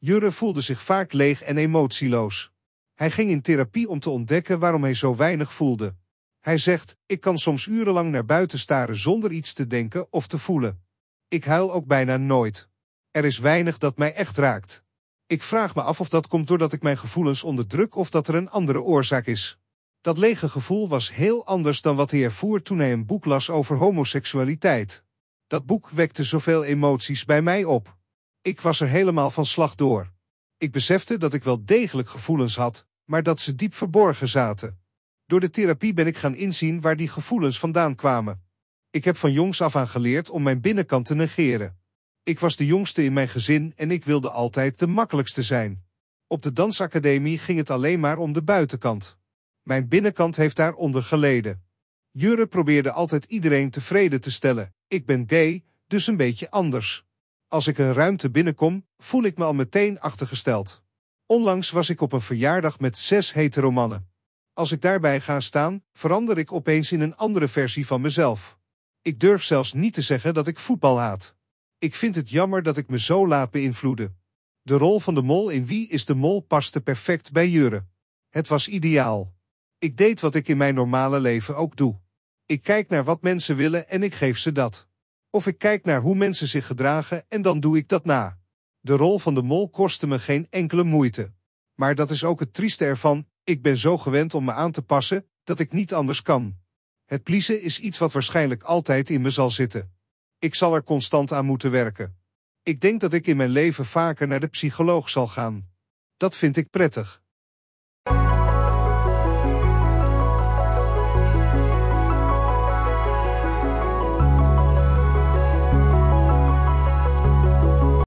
Jurre voelde zich vaak leeg en emotieloos. Hij ging in therapie om te ontdekken waarom hij zo weinig voelde. Hij zegt, ik kan soms urenlang naar buiten staren zonder iets te denken of te voelen. Ik huil ook bijna nooit. Er is weinig dat mij echt raakt. Ik vraag me af of dat komt doordat ik mijn gevoelens onderdruk of dat er een andere oorzaak is. Dat lege gevoel was heel anders dan wat hij ervoer toen hij een boek las over homoseksualiteit. Dat boek wekte zoveel emoties bij mij op. Ik was er helemaal van slag door. Ik besefte dat ik wel degelijk gevoelens had, maar dat ze diep verborgen zaten. Door de therapie ben ik gaan inzien waar die gevoelens vandaan kwamen. Ik heb van jongs af aan geleerd om mijn binnenkant te negeren. Ik was de jongste in mijn gezin en ik wilde altijd de makkelijkste zijn. Op de dansacademie ging het alleen maar om de buitenkant. Mijn binnenkant heeft daaronder geleden. Jure probeerde altijd iedereen tevreden te stellen. Ik ben gay, dus een beetje anders. Als ik een ruimte binnenkom, voel ik me al meteen achtergesteld. Onlangs was ik op een verjaardag met zes heteromannen. Als ik daarbij ga staan, verander ik opeens in een andere versie van mezelf. Ik durf zelfs niet te zeggen dat ik voetbal haat. Ik vind het jammer dat ik me zo laat beïnvloeden. De rol van de mol in Wie is de Mol paste perfect bij Jure. Het was ideaal. Ik deed wat ik in mijn normale leven ook doe. Ik kijk naar wat mensen willen en ik geef ze dat. Of ik kijk naar hoe mensen zich gedragen en dan doe ik dat na. De rol van de mol kostte me geen enkele moeite. Maar dat is ook het trieste ervan, ik ben zo gewend om me aan te passen, dat ik niet anders kan. Het pliezen is iets wat waarschijnlijk altijd in me zal zitten. Ik zal er constant aan moeten werken. Ik denk dat ik in mijn leven vaker naar de psycholoog zal gaan. Dat vind ik prettig.